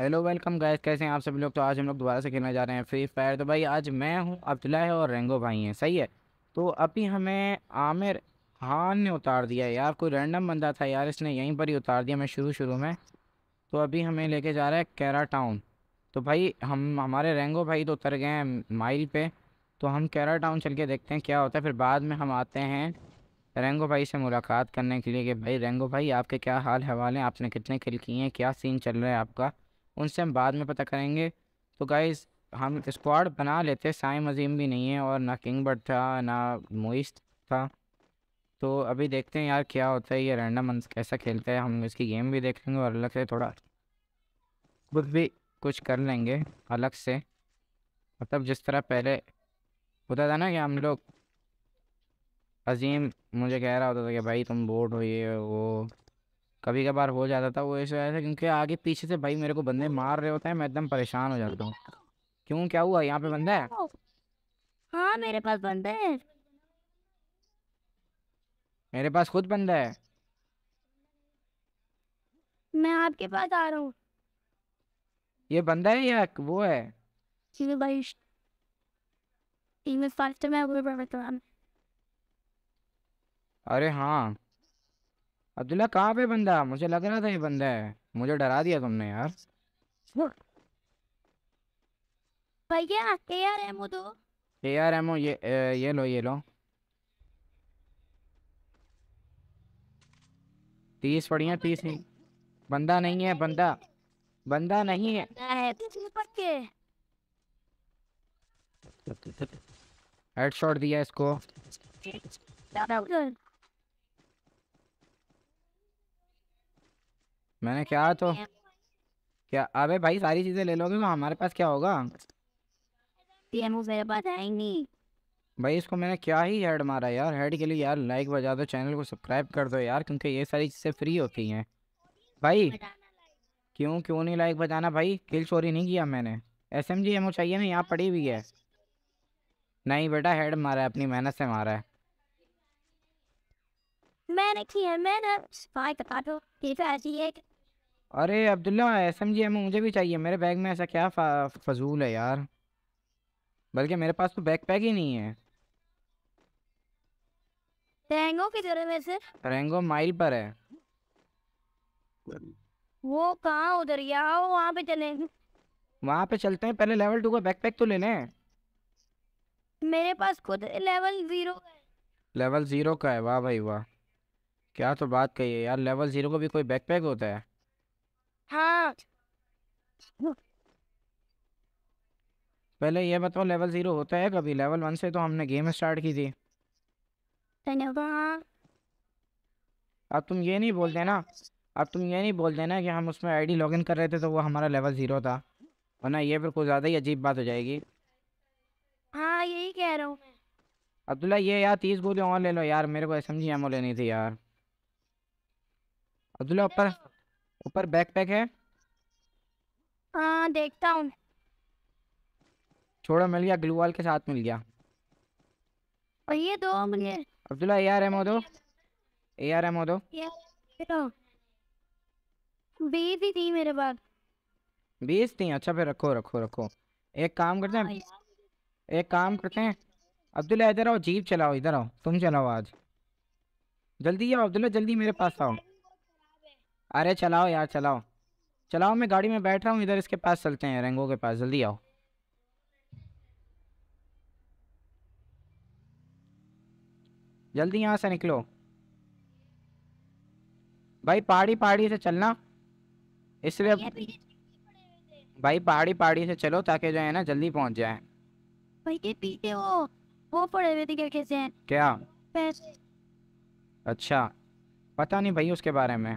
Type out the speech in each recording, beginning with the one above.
Hello welcome guys कैसे हैं आप सभी लोग तो आज हम लोग दोबारा से खेलने जा रहे हैं फ्री फायर तो भाई आज मैं हूं अब्दुल्ला है और रेंगो भाई हैं सही है तो अभी हमें आमिर खान ने उतार दिया यार कोई रैंडम बंदा था यार इसने यहीं पर ही उतार दिया मैं शुरू शुरू में तो अभी हमें लेके जा रहा है कैरा टाउन तो भाई हम हमारे रेंगो भाई तो उतर गए हैं माइल पर तो हम कैरा टाउन चल के देखते हैं क्या होता है फिर बाद में हम आते हैं रेंगो भाई से मुलाकात करने के लिए कि भाई रेंगो भाई आपके क्या हाल हवाले हैं आपने कितने खिल किए हैं क्या सीन चल रहा है आपका उनसे हम बाद में पता करेंगे तो गाइस हम स्क्वाड बना लेते साइम अजीम भी नहीं है और ना किंग बर्ड था ना मोइस्ट था तो अभी देखते हैं यार क्या होता है ये रैंडम कैसा खेलता है हम इसकी गेम भी देख लेंगे और अलग से थोड़ा कुछ भी कुछ कर लेंगे अलग से मतलब जिस तरह पहले होता था ना कि हम लोग अजीम मुझे कह रहा होता था कि भाई तुम बोर्ड हो ये वो कभी कभार हो जाता था वो इस वजह से क्योंकि आगे पीछे से भाई मेरे को बंदे मार रहे होते हैं मैं एकदम परेशान हो जाता हूँ क्यों क्या हुआ यहाँ पे बंदा है हाँ, हाँ मेरे पास बंदा है मेरे पास खुद बंदा है मैं आपके पास आ रहा हूँ ये बंदा है या वो है अरे हाँ अब्दुल्ला कहाँ पे बंदा मुझे लग रहा था ये बंदा है मुझे डरा दिया तुमने यार भैया के ये ये लो ये लो तीस पड़ी है तीस नहीं बंदा नहीं है बंदा बंदा नहीं है हेडशॉट दिया इसको मैंने क्या तो क्या अबे भाई सारी चीज़ें ले लोगे तो हमारे पास क्या होगा वो मेरे पास आएंगी भाई इसको मैंने क्या ही हेड मारा यार हेड के लिए यार लाइक बजा दो चैनल को सब्सक्राइब कर दो यार क्योंकि ये सारी चीज़ें फ्री होती हैं भाई क्यों क्यों नहीं लाइक बजाना भाई किल चोरी नहीं किया मैंने एस एम जी एमओ चाहिए ना यहाँ पड़ी हुई है नहीं बेटा हेड मारा है अपनी मेहनत से मारा है मैंने किया मैंने तो ऐसी है अरे Abdullah S M G M मुझे भी चाहिए मेरे बैग में ऐसा क्या फजूल है यार बल्कि मेरे पास तो बैग पैक ही नहीं है रेंगो किधर है सर रेंगो माइल पर है वो कहाँ उधर या वहाँ पे चले वहाँ पे चलते हैं पहले लेवल टू का बैक पैक तो लेने लें मेरे पास खुद लेवल जीरो का लेवल जीरो का है वाह भाई वाह क्या तो बात कही है यार लेवल जीरो का भी कोई बैक पैक होता है हाँ पहले ये बताओ लेवल जीरो होता है कभी लेवल वन से तो हमने गेम स्टार्ट की थी अब तुम ये नहीं बोल देना अब तुम ये नहीं बोल देना कि हम उसमें आईडी लॉगिन कर रहे थे तो वो हमारा लेवल ज़ीरो था वरना ये फिर कुछ ज़्यादा ही अजीब बात हो जाएगी हाँ यही कह रहा हूँ अब्दुल्ला ये यार तीस गोली और ले लो यार मेरे को एस एम एमओ लेनी थी यार अब्दुल्ला ऊपर ऊपर बैकपैक है आ, हाँ, देखता हूं। छोड़ो मिल गया ग्लू ग्लूवाल के साथ मिल गया और ये दो Abdullah A R M ammo दो ए आर एम एमओ दो बीस ही थी मेरे पास बीस थी अच्छा फिर रखो रखो रखो एक काम करते हैं हाँ, एक काम करते हैं अब्दुल्ला इधर आओ जीप चलाओ इधर आओ तुम चलाओ आज जल्दी आओ अब्दुल्ला जल्दी मेरे पास आओ अरे चलाओ यार चलाओ चलाओ मैं गाड़ी में बैठ रहा हूँ इधर इसके पास चलते हैं रेंगो के पास जल्दी आओ जल्दी यहाँ से निकलो भाई पहाड़ी पहाड़ी से चलना इसलिए भाई पहाड़ी पहाड़ी से चलो ताकि जो है ना जल्दी पहुँच जाए भाई के पीते वो वो पड़े हुए थे क्या क्या पैसे अच्छा पता नहीं भाई उसके बारे में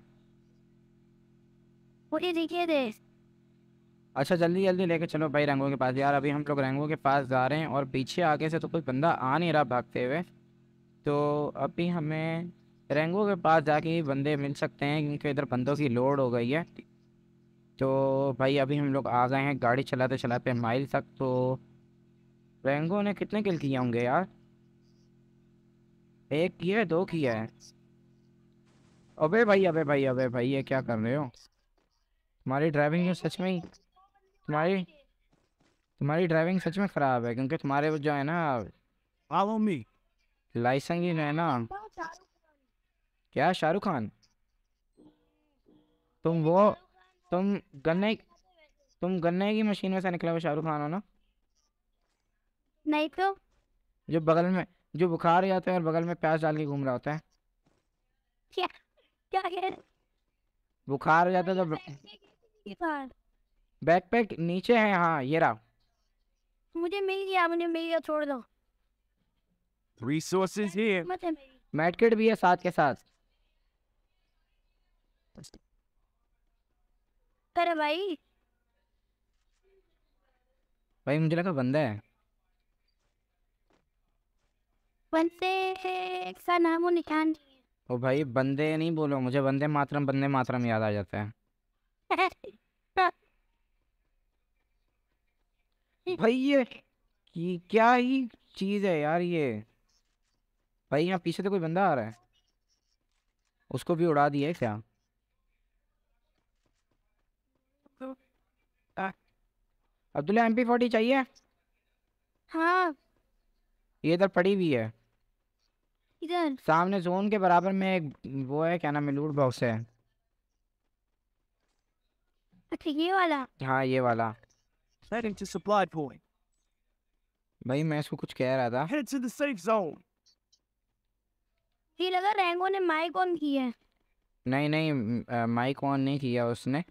वो दिखे दे अच्छा जल्दी जल्दी लेके चलो भाई रंगों के पास यार अभी हम लोग रंगों के पास जा रहे हैं और पीछे आगे से तो कोई बंदा आ नहीं रहा भागते हुए तो अभी हमें रंगों के पास जाके ही बंदे मिल सकते हैं क्योंकि इधर बंदों की लोड हो गई है तो भाई अभी हम लोग आ गए हैं गाड़ी चलाते चलाते माइल तक तो रेंगो ने कितने किल किए होंगे यार एक किया है दो किया है अबे भाई अबे भाई अबे भाई ये क्या कर रहे हो तुम्हारी ड्राइविंग सच में ही तुम्हारी तुम्हारी ड्राइविंग सच में खराब है क्योंकि तुम्हारे जो है ना फॉलो मी लाइसेंस ही है ना क्या शाहरुख खान तुम वो तुम गन्ने तुम गन्ने की मशीन में से निकले हो शाहरुख खान हो ना नहीं तो जो बगल में जो बुखार जाते हैं और बगल में प्याज डाल के घूम रहा होता है क्या क्या बुखार हो जाता है तो बैकपैक हाँ। नीचे है हाँ ये रहा मुझे मिल गया मुझे मिल गया छोड़ दो रिसोर्सेज ही है मेडकिट भी है साथ के साथ करे भाई भाई मुझे लगा बंदा है बंदे का नाम निशान ओ भाई बंदे नहीं बोलो मुझे बंदे मातरम बंदे मातरम याद आ जाता है भाई ये की क्या ही चीज है यार ये भाई यहाँ पीछे तो कोई बंदा आ रहा है उसको भी उड़ा दिया है क्या अब्दुल्ला एम पी फोर्टी चाहिए हाँ ये इधर पड़ी हुई है इधर सामने जोन के बराबर में एक वो है क्या नाम है लूट बॉक्स है अच्छा ये वाला हाँ ये वाला Heading to supply point. भाई मैं इसको कुछ कह रहा था Head to the safe zone. ये लगा रेंगो ने माइक ऑन किया नहीं नहीं माइक ऑन नहीं किया उसने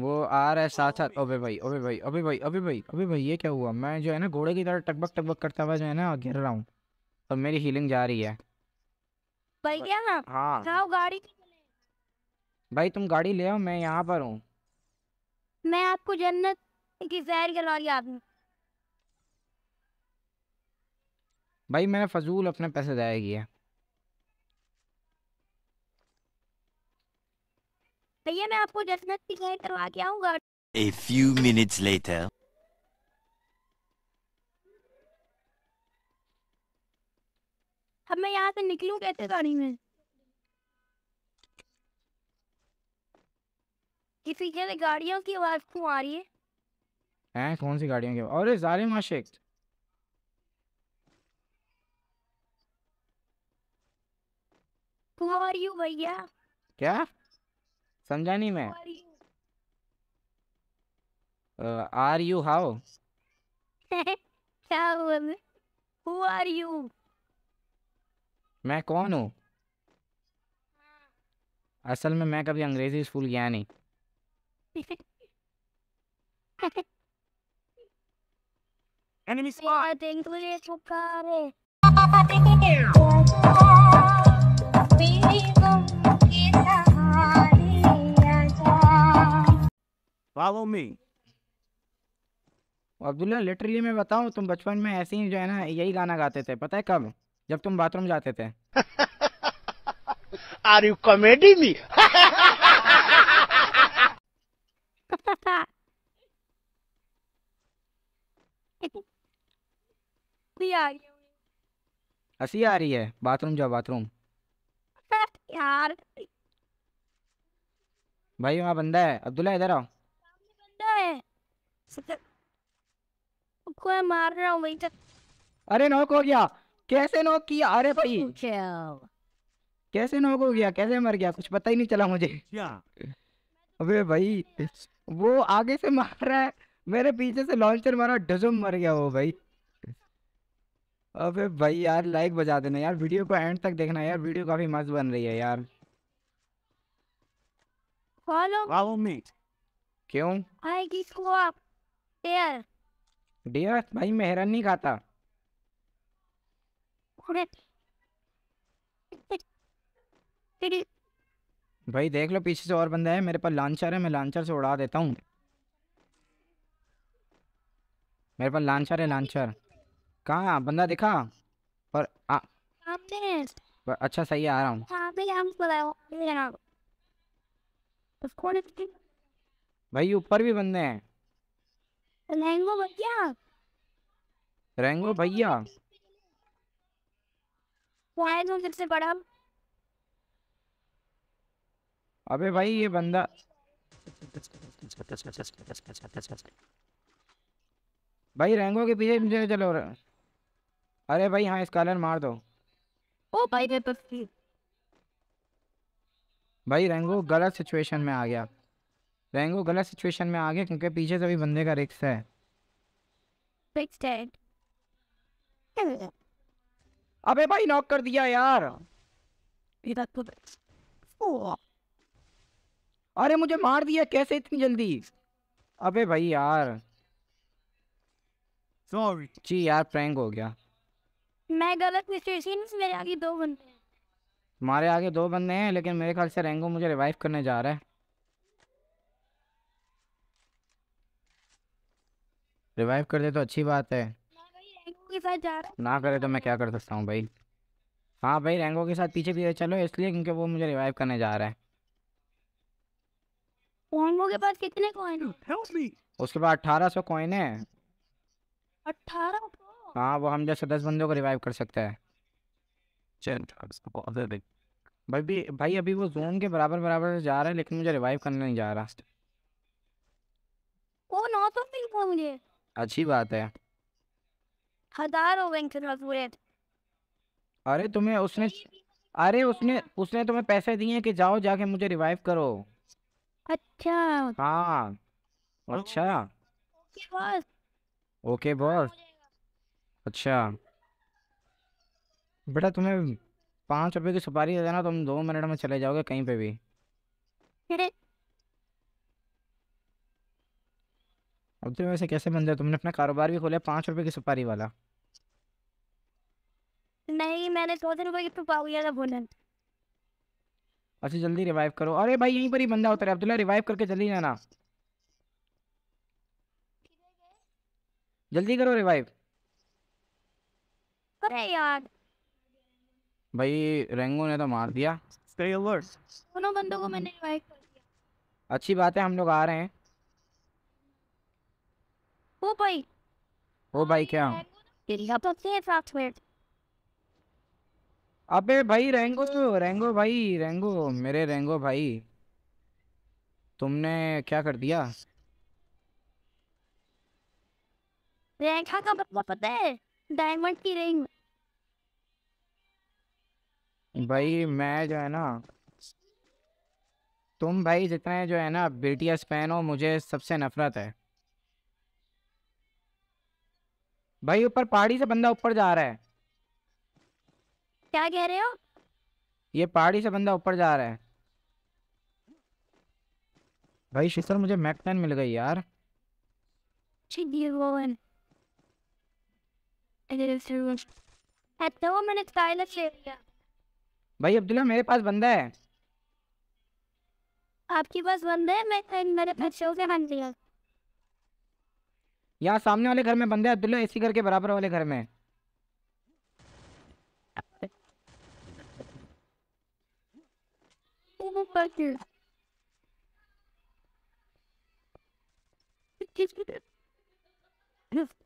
वो आ रहा है साथ साथ अबे भाई अबे भाई अबे भाई अबे भाई अबे भाई ये क्या हुआ मैं जो है ना घोड़े की तरह टकबक टकबक करता हुआ जो है ना गिर रहा हूँ और मेरी हीलिंग जा रही है भाई क्या हाँ गाड़ी भाई तुम गाड़ी ले आओ मैं यहाँ पर हूँ मैं आपको जन्नत की सैर करवा लिया आपने भाई मैंने फजूल अपने पैसे ज़ाया किया भैया मैं आपको जन्नत की सैर करवा के आऊंगा A few minutes later. अब मैं यहाँ से निकलूँ कैसे गाड़ी में किसी के में गाड़ियों की आवाज क्यों आ रही है हैं कौन सी गाड़ियों की अरे जालिम आशिक Who आर यू भैया क्या समझा नहीं मैं आर यू हाउ क्या बोल हु आर यू मैं कौन हूँ असल में मैं कभी अंग्रेजी स्कूल गया नहीं Enemy spot. Follow me. Abdullah literally मैं बताऊं तुम बचपन में ऐसे ही जो है ना यही गाना गाते थे पता है कब जब तुम बाथरूम जाते थे आर यू कॉमेडी मी हंसी आ रही है हंसी आ रही है बाथरूम जाओ बाथरूम यार भाई वहाँ बंदा है अब्दुल्ला इधर आओ कोई मार रहा हूँ भाई अरे नॉक हो गया कैसे नॉक किया अरे भाई कैसे नॉक हो गया कैसे मर गया कुछ पता ही नहीं चला मुझे अबे भाई वो आगे से मार रहा है मेरे पीछे से लॉन्चर मारा डजुम मर गया वो भाई अबे भाई यार लाइक बजा देना यार वीडियो को एंड तक देखना यार वीडियो काफी मस्त बन रही है यार फॉलो फॉलो मी क्यों आई को आप डियर डियर भाई मैं हेरन नहीं खाता भाई देख लो पीछे से और बंदा है मेरे पास लॉन्चर है मैं लॉन्चर से उड़ा देता हूँ मेरे पास लॉन्चर है लॉन्चर कहाँ बंदा दिखा पर आ अच्छा सही है आ रहा हूँ भाई ऊपर भी बंदे हैं रेंगो भैया रेंगो भैया सबसे बड़ा अबे भाई ये बंदा भाई रैंगो के पीछे पीछे चलो अरे भाई हाँ स्कैलर मार दो ओ भाई मैं तो भाई रैंगो गलत सिचुएशन में आ गया रैंगो गलत सिचुएशन में आ गया क्योंकि पीछे से भी बंदे का रिक्स है रिक्स है अबे भाई नॉक कर दिया यार अरे मुझे मार दिया कैसे इतनी जल्दी अबे भाई यार सॉरी जी यार प्रैंक हो गया मैं गलत सिचुएशन में मेरे आगे दो बंदे हैं हमारे आगे दो बंदे हैं लेकिन मेरे ख्याल से रेंगो मुझे रिवाइव करने जा रहा है रिवाइव कर दे तो अच्छी बात है के साथ जा रहा ना करे तो मैं क्या कर सकता हूँ भाई हाँ भाई रेंगो के साथ पीछे पीछे चलो इसलिए क्योंकि वो मुझे रिवाइव करने जा रहा है रैंगो के पास कितने कॉइन उसके पास अठारह सौ कॉइन है अठारह तो। हाँ वो हम जैसे दस बंदों को रिवाइव कर सकते हैं भाई भी भाई अभी वो जोन के बराबर बराबर जा रहा है लेकिन मुझे रिवाइव करने नहीं जा रहा वो नौ तो मिल गया मुझे अच्छी बात है हजार हो गए पूरे अरे तुम्हें उसने अरे उसने उसने तुम्हें पैसे दिए कि जाओ जाके मुझे रिवाइव करो अच्छा हाँ अच्छा ओके बॉस अच्छा बेटा तुम्हें पाँच रुपये की सुपारी दे देना तुम दो मिनट में चले जाओगे कहीं पे भी अब तुम तो वैसे कैसे बन जाए तुमने अपना कारोबार भी खोला पाँच रुपये की सुपारी वाला नहीं मैंने दो दिन रुपए की सुपारी वाला बोला अच्छा जल्दी रिवाइव करो अरे भाई यहीं पर ही बंदा होता है अब्दुल्ला रिवाइव करके जल्दी जाना जल्दी करो रिवाइव कर यार भाई रेंगो ने तो मार दिया स्टे अलर्ट दोनों बंदों को मैंने रिवाइव कर दिया अच्छी बात है हम लोग आ रहे हैं ओ भाई ओ भाई हाँ, क्या गिरिया तो से सॉफ्टवेयर अबे भाई रेंगो रेंगो भाई रेंगो मेरे रेंगो भाई तुमने क्या कर दिया रेखा का मतलब पता है डायमंड की रिंग भाई मैं जो है ना तुम भाई जितने जो है ना बीटीएस फैन हो मुझे सबसे नफरत है भाई ऊपर पहाड़ी से बंदा ऊपर जा रहा है क्या कह रहे हो ये पहाड़ी से बंदा ऊपर जा रहा है भाई शिशर मुझे मैक मिल गई यार वो है भाई अब्दुल्ला मेरे पास बंदा है आपके पास बंदा है मैं मेरे बच्चों से बन लिया यहाँ सामने वाले घर में बंदा है अब्दुल्ला इसी घर के बराबर वाले घर में Just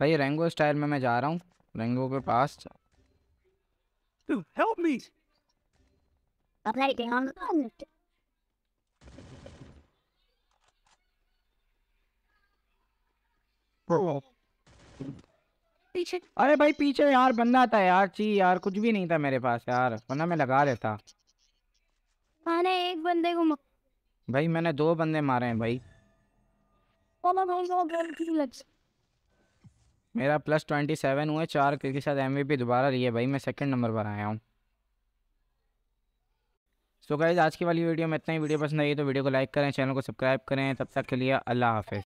भाई रेंगो स्टाइल में मैं जा रहा हूँ रेंगो के पास Dude, help पीछे अरे भाई पीछे यार बंदा था यार ची यार कुछ भी नहीं था मेरे पास यार वरना मैं लगा लेता मैंने एक बंदे को भाई मैंने दो बंदे मारे हैं भाई मेरा प्लस ट्वेंटी सेवन हुआ है चार के साथ एमवीपी दोबारा रही है भाई मैं सेकंड नंबर पर आया हूँ सो गाइज आज की वाली वीडियो में इतना ही वीडियो पसंद आई तो वीडियो को लाइक करें चैनल को सब्सक्राइब करें तब तक के लिए अल्लाह हाफिज़